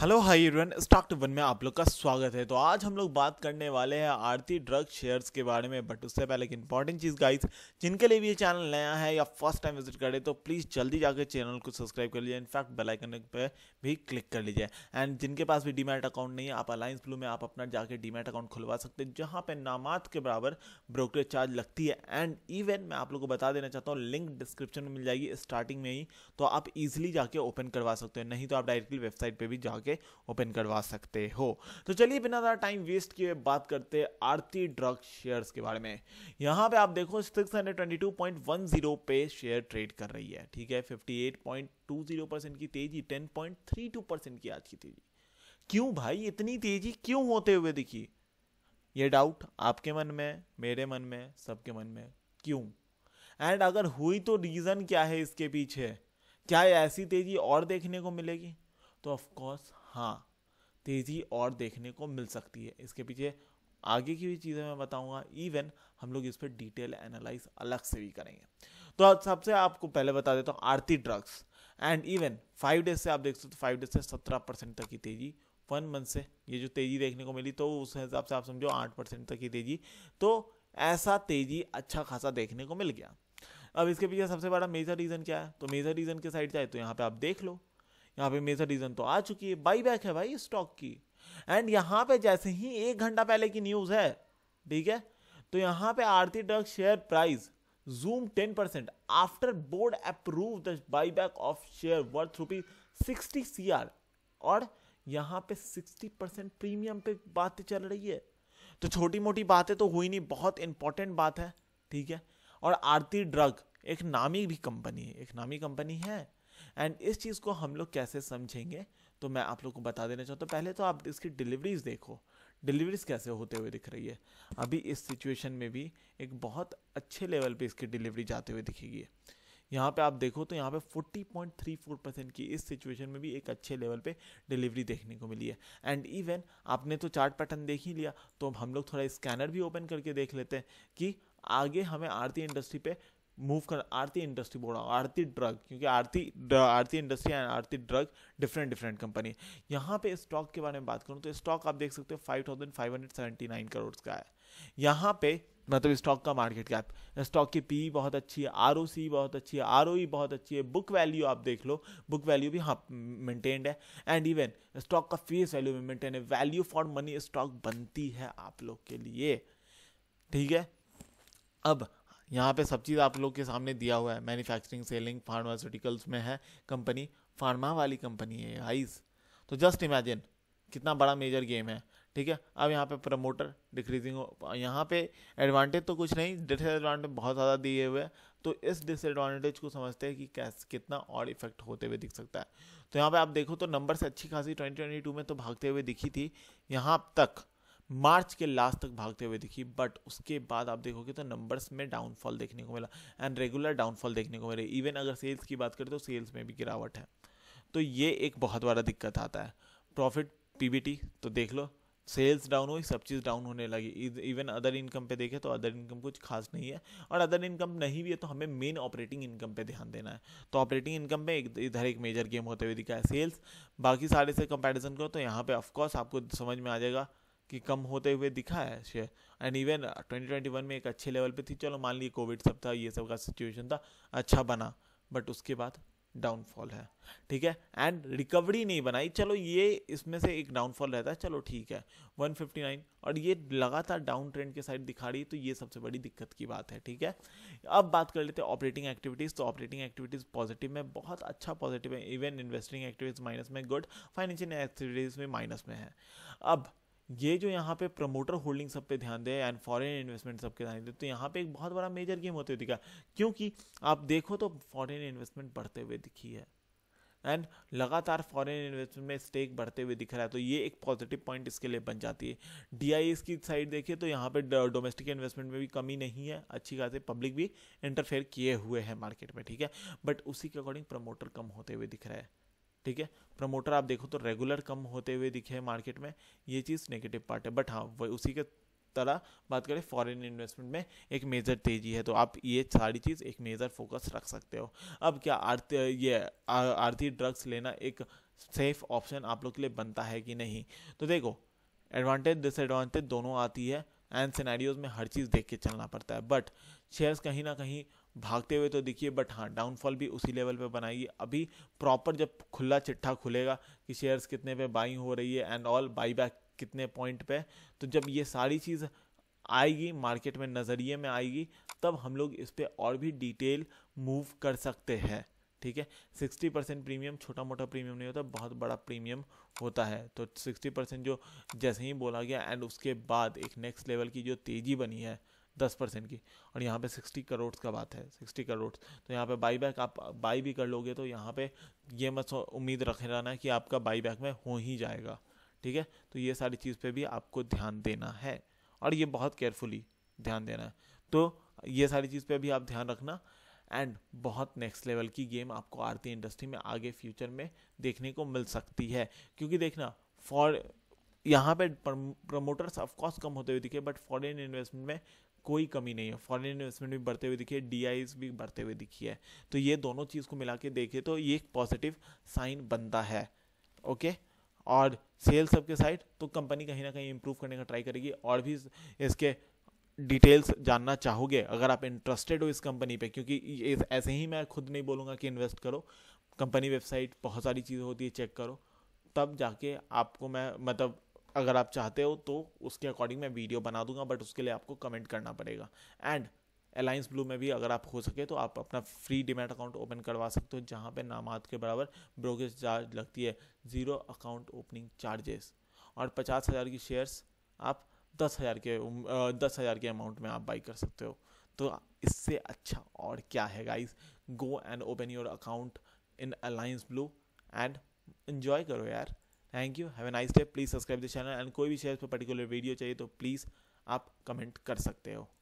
hello hi everyone stock two one में आप लोग का स्वागत है तो आज हम लोग बात करने वाले हैं आरती ड्रग शेयर्स के बारे में बट उससे पहले एक इंपॉर्टेंट चीज़ गाइस जिनके लिए भी ये चैनल नया है या फर्स्ट टाइम विजिट करें तो प्लीज़ जल्दी जाकर चैनल को सब्सक्राइब कर लीजिए इनफैक्ट बेलाइकन आइकन पर भी क्लिक कर लीजिए एंड जिनके पास भी डीमेट अकाउंट नहीं है आप अलायंस ब्लू में आप अपना जाकर डीमेट अकाउंट खुलवा सकते हैं जहाँ पर नामात के बराबर ब्रोकरेज चार्ज लगती है एंड इवन मैं आप लोग को बता देना चाहता हूँ लिंक डिस्क्रिप्शन में मिल जाएगी स्टार्टिंग में ही तो आप ईजिली जाके ओपन करवा सकते हैं नहीं तो आप डायरेक्टली वेबसाइट पर भी जाके करके ओपन करवा सकते हो तो चलिए बिना ज़्यादा टाइम वेस्ट किए बात करते हैं आरती ड्रग शेयर्स के बारे में यहाँ पे आप देखो सिक्स पे शेयर ट्रेड कर रही है ठीक है फिफ्टी की तेजी टेन की आज की तेजी क्यों भाई इतनी तेजी क्यों होते हुए दिखी ये डाउट आपके मन में मेरे मन में सबके मन में क्यों एंड अगर हुई तो रीज़न क्या है इसके पीछे क्या ऐसी तेजी और देखने को मिलेगी तो ऑफ कोर्स हाँ तेज़ी और देखने को मिल सकती है इसके पीछे आगे की भी चीज़ें मैं बताऊंगा इवन हम लोग इस पर डिटेल एनालाइज अलग से भी करेंगे तो सबसे आपको पहले बता देता हूँ Aarti drugs and even five days से आप देख सकते हो फाइव डेज से सत्रह परसेंट तक की तेज़ी वन मंथ से ये जो तेज़ी देखने को मिली तो उस हिसाब से आप समझो आठ परसेंट तक की तेज़ी तो ऐसा तेज़ी अच्छा खासा देखने को मिल गया अब इसके पीछे सबसे बड़ा मेजर रीज़न क्या है तो मेजर रीज़न के साइड जाए तो यहाँ पे आप देख लो यहाँ पे मेजर रीजन तो आ चुकी है बाई बैक है भाई स्टॉक की एंड यहाँ पे जैसे ही एक घंटा पहले की न्यूज है ठीक है तो यहाँ पे Aarti drug share price zoom ten percent after board approve the buy back of share worth rupees sixty सी और यहाँ पे सिक्सटी परसेंट प्रीमियम पे बातें चल रही है तो छोटी मोटी बातें तो हुई नहीं बहुत इंपॉर्टेंट बात है ठीक है और आरती ड्रग एक नामी भी कंपनी है एक नामी कंपनी है एंड इस चीज़ को हम लोग कैसे समझेंगे तो मैं आप लोग को बता देना चाहता हूँ पहले तो आप इसकी डिलीवरीज देखो डिलीवरीज कैसे होते हुए दिख रही है अभी इस सिचुएशन में भी एक बहुत अच्छे लेवल पे इसकी डिलीवरी जाते हुए दिखेगी यहाँ पे आप देखो तो यहाँ पे 40.34 परसेंट की इस सिचुएशन में भी एक अच्छे लेवल पे डिलीवरी देखने को मिली है एंड इवन आपने तो चार्ट पैटर्न देख ही लिया तो हम लोग थोड़ा स्कैनर भी ओपन करके देख लेते हैं कि आगे हमें आरती इंडस्ट्री पे मूव कर आरती इंडस्ट्री बोल रहा हूँ आरती ड्रग क्योंकि Aarti Aarti industry and Aarti drug different different company यहाँ पे स्टॉक के बारे में बात करूँ तो स्टॉक आप देख सकते हो five thousand five hundred seventy nine crore का है यहाँ पे मतलब स्टॉक का मार्केट कैप स्टॉक की पी e बहुत अच्छी है आर बहुत अच्छी है आर e बहुत अच्छी है बुक वैल्यू आप देख लो बुक वैल्यू भी हाँ मेंटेन्ड है एंड इवन स्टॉक का फेस वैल्यू भी मेंटेन है वैल्यू फॉर मनी स्टॉक बनती है आप लोग के लिए ठीक है अब यहाँ पे सब चीज़ आप लोग के सामने दिया हुआ है मैन्युफैक्चरिंग सेलिंग फार्मास्यूटिकल्स में है कंपनी फार्मा वाली कंपनी है आइज़ तो जस्ट इमेजिन कितना बड़ा मेजर गेम है ठीक है अब यहाँ पे प्रमोटर डिक्रीजिंग यहाँ पे एडवांटेज तो कुछ नहीं डिसएडवांटेज बहुत ज़्यादा दिए हुए हैं तो इस डिसएडवांटेज को समझते हैं कि कैस कितना और इफेक्ट होते हुए दिख सकता है तो यहाँ पे आप देखो तो नंबर से अच्छी खासी 2022 में तो भागते हुए दिखी थी यहाँ तक मार्च के लास्ट तक भागते हुए दिखी बट उसके बाद आप देखोगे तो नंबर्स में डाउनफॉल देखने को मिला एंड रेगुलर डाउनफॉल देखने को मिले इवन अगर सेल्स की बात करें तो सेल्स में भी गिरावट है तो ये एक बहुत बड़ा दिक्कत आता है प्रॉफिट पीबीटी तो देख लो सेल्स डाउन हुई सब चीज़ डाउन होने लगी इवन अदर इनकम पे देखें तो अदर इनकम कुछ खास नहीं है और अदर इनकम नहीं भी है तो हमें मेन ऑपरेटिंग इनकम पे ध्यान देना है तो ऑपरेटिंग इनकम पे इधर एक मेजर गेम होते हुए दिखा है सेल्स बाकी सारे से कंपैरिजन करो तो यहाँ पे ऑफकोर्स आपको समझ में आ जाएगा कि कम होते हुए दिखा है शेयर एंड इवन 2021 में एक अच्छे लेवल पे थी चलो मान लीजिए कोविड सब था ये सब का सिचुएशन था अच्छा बना बट उसके बाद डाउनफॉल है ठीक है एंड रिकवरी नहीं बनाई चलो ये इसमें से एक डाउनफॉल रहता है चलो ठीक है 159 और ये लगातार डाउन ट्रेंड के साइड दिखा रही है तो ये सबसे बड़ी दिक्कत की बात है ठीक है अब बात कर लेते हैं ऑपरेटिंग एक्टिविटीज़ तो ऑपरेटिंग एक्टिविटीज़ पॉजिटिव में बहुत अच्छा पॉजिटिव है इवन इन्वेस्टिंग एक्टिविटीज़ माइनस में गुड फाइनेंशियल एक्टिविटीज़ में माइनस में है अब ये जो यहाँ पे प्रमोटर होल्डिंग सब पे ध्यान दे एंड फॉरेन इन्वेस्टमेंट सब के ध्यान दे तो यहाँ पे एक बहुत बड़ा मेजर गेम होते हुए दिखा क्योंकि आप देखो तो फॉरेन इन्वेस्टमेंट बढ़ते हुए दिखी है एंड लगातार फॉरेन इन्वेस्टमेंट में स्टेक बढ़ते हुए दिख रहा है तो ये एक पॉजिटिव पॉइंट इसके लिए बन जाती है डी की साइड देखिए तो यहाँ पे डोमेस्टिक इन्वेस्टमेंट में भी कमी नहीं है अच्छी खास पब्लिक भी इंटरफेयर किए हुए हैं मार्केट में ठीक है बट उसी के अकॉर्डिंग प्रमोटर कम होते हुए दिख रहा है ठीक है प्रमोटर आप देखो तो रेगुलर कम होते हुए दिखे हैं मार्केट में ये चीज़ नेगेटिव पार्ट है बट हाँ वही उसी के तरह बात करें फॉरेन इन्वेस्टमेंट में एक मेजर तेजी है तो आप ये सारी चीज़ एक मेजर फोकस रख सकते हो अब क्या आरती ये आरती ड्रग्स लेना एक सेफ ऑप्शन आप लोग के लिए बनता है कि नहीं तो देखो एडवांटेज डिसएडवांटेज दोनों आती है एंड सिनेरियोज में हर चीज़ देख के चलना पड़ता है बट शेयर्स कहीं ना कहीं भागते हुए तो दिखिए बट हाँ डाउनफॉल भी उसी लेवल पे बनाएगी अभी प्रॉपर जब खुला चिट्ठा खुलेगा कि शेयर्स कितने पे बाइंग हो रही है एंड ऑल बाई बैक कितने पॉइंट पे तो जब ये सारी चीज़ आएगी मार्केट में नज़रिए में आएगी तब हम लोग इस पर और भी डिटेल मूव कर सकते हैं ठीक है सिक्सटी परसेंट प्रीमियम छोटा मोटा प्रीमियम नहीं होता बहुत बड़ा प्रीमियम होता है तो सिक्सटी परसेंट जो जैसे ही बोला गया एंड उसके बाद एक नेक्स्ट लेवल की जो तेज़ी बनी है दस परसेंट की और यहाँ पे सिक्सटी करोड़ का बात है सिक्सटी करोड़ तो यहाँ पे बाई बैक आप बाई भी कर लोगे तो यहाँ पे ये मत उम्मीद रखे रहना कि आपका बाई बैक में हो ही जाएगा ठीक है तो ये सारी चीज़ पे भी आपको ध्यान देना है और ये बहुत केयरफुली ध्यान देना है तो ये सारी चीज़ पे भी आप ध्यान रखना एंड बहुत नेक्स्ट लेवल की गेम आपको आरती इंडस्ट्री में आगे फ्यूचर में देखने को मिल सकती है क्योंकि देखना फॉर यहाँ पे प्रमोटर्स ऑफकोर्स कम होते हुए दिखे बट फॉरेन इन्वेस्टमेंट में कोई कमी नहीं है फॉरेन इन्वेस्टमेंट भी बढ़ते हुए दिखी है डी भी बढ़ते हुए दिखी है तो ये दोनों चीज़ को मिला के देखें तो ये एक पॉजिटिव साइन बनता है ओके और सेल्स सबके साइड तो कंपनी कहीं ना कहीं इंप्रूव करने का ट्राई करेगी और भी इसके डिटेल्स जानना चाहोगे अगर आप इंटरेस्टेड हो इस कंपनी पे क्योंकि ऐसे ही मैं खुद नहीं बोलूँगा कि इन्वेस्ट करो कंपनी वेबसाइट बहुत सारी चीज़ें होती है चेक करो तब जाके आपको मैं मतलब अगर आप चाहते हो तो उसके अकॉर्डिंग मैं वीडियो बना दूंगा बट उसके लिए आपको कमेंट करना पड़ेगा एंड अलायंस ब्लू में भी अगर आप हो सके तो आप अपना फ्री डिमेट अकाउंट ओपन करवा सकते हो जहाँ पे नामात के बराबर ब्रोकेज चार्ज लगती है ज़ीरो अकाउंट ओपनिंग चार्जेस और पचास हज़ार की शेयर्स आप दस हज़ार के दस हज़ार के अमाउंट में आप बाई कर सकते हो तो इससे अच्छा और क्या है guys go and open your account in Alliance blue and enjoy करो यार thank you have a nice day please subscribe the channel and कोई भी शेयर पर पर्टिकुलर वीडियो चाहिए तो प्लीज़ आप कमेंट कर सकते हो